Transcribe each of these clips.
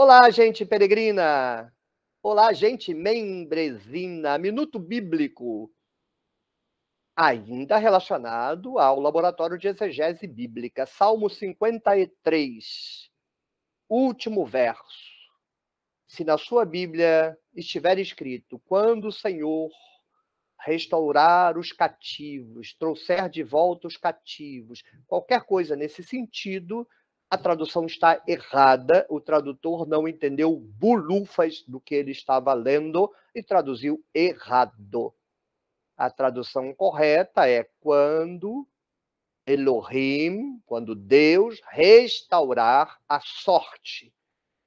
Olá, gente peregrina! Olá, gente membresina! Minuto bíblico, ainda relacionado ao laboratório de exegese bíblica. Salmo 53, último verso. Se na sua Bíblia estiver escrito: Quando o Senhor restaurar os cativos, trouxer de volta os cativos, qualquer coisa nesse sentido, a tradução está errada, o tradutor não entendeu bulufas do que ele estava lendo e traduziu errado. A tradução correta é quando Elohim, quando Deus restaurar a sorte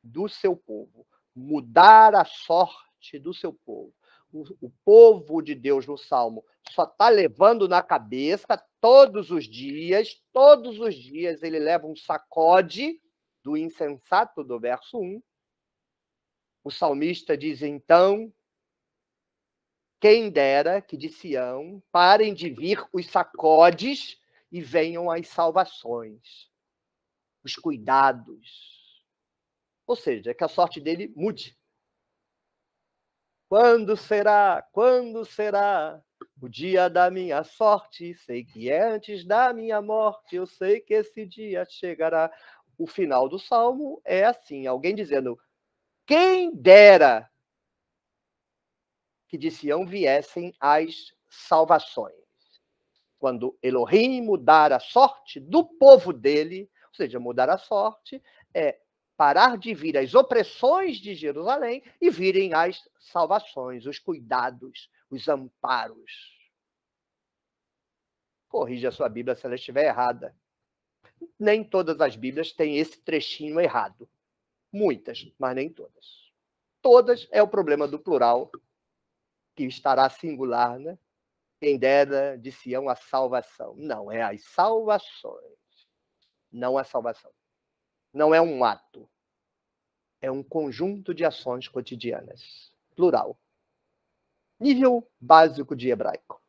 do seu povo, mudar a sorte do seu povo o povo de Deus no Salmo só está levando na cabeça todos os dias, todos os dias ele leva um sacode do insensato do verso 1. O salmista diz então: Quem dera que de Sião parem de vir os sacodes e venham as salvações, os cuidados. Ou seja, que a sorte dele mude quando será? Quando será? O dia da minha sorte, sei que é antes da minha morte, eu sei que esse dia chegará. O final do salmo é assim: alguém dizendo, quem dera que de Sião viessem as salvações. Quando Elohim mudar a sorte do povo dele, ou seja, mudar a sorte é parar de vir as opressões de Jerusalém e virem as salvações, os cuidados, os amparos. Corrija sua Bíblia se ela estiver errada. Nem todas as Bíblias têm esse trechinho errado. Muitas, mas nem todas. Todas é o problema do plural, que estará singular, né? Quem dera né, de Sião a salvação. Não, é as salvações. Não a salvação. Não é um ato é um conjunto de ações cotidianas, plural. Nível básico de hebraico.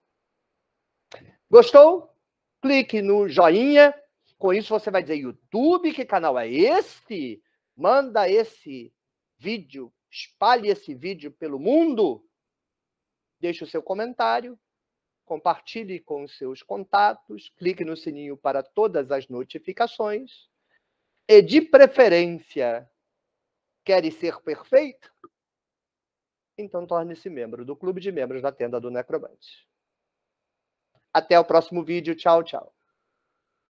Gostou? Clique no joinha. Com isso você vai dizer YouTube, que canal é este? Manda esse vídeo, espalhe esse vídeo pelo mundo. Deixe o seu comentário, compartilhe com seus contatos, clique no sininho para todas as notificações e, de preferência, Queres ser perfeito? Então torne-se membro do clube de membros da tenda do Necromante. Até o próximo vídeo. Tchau, tchau.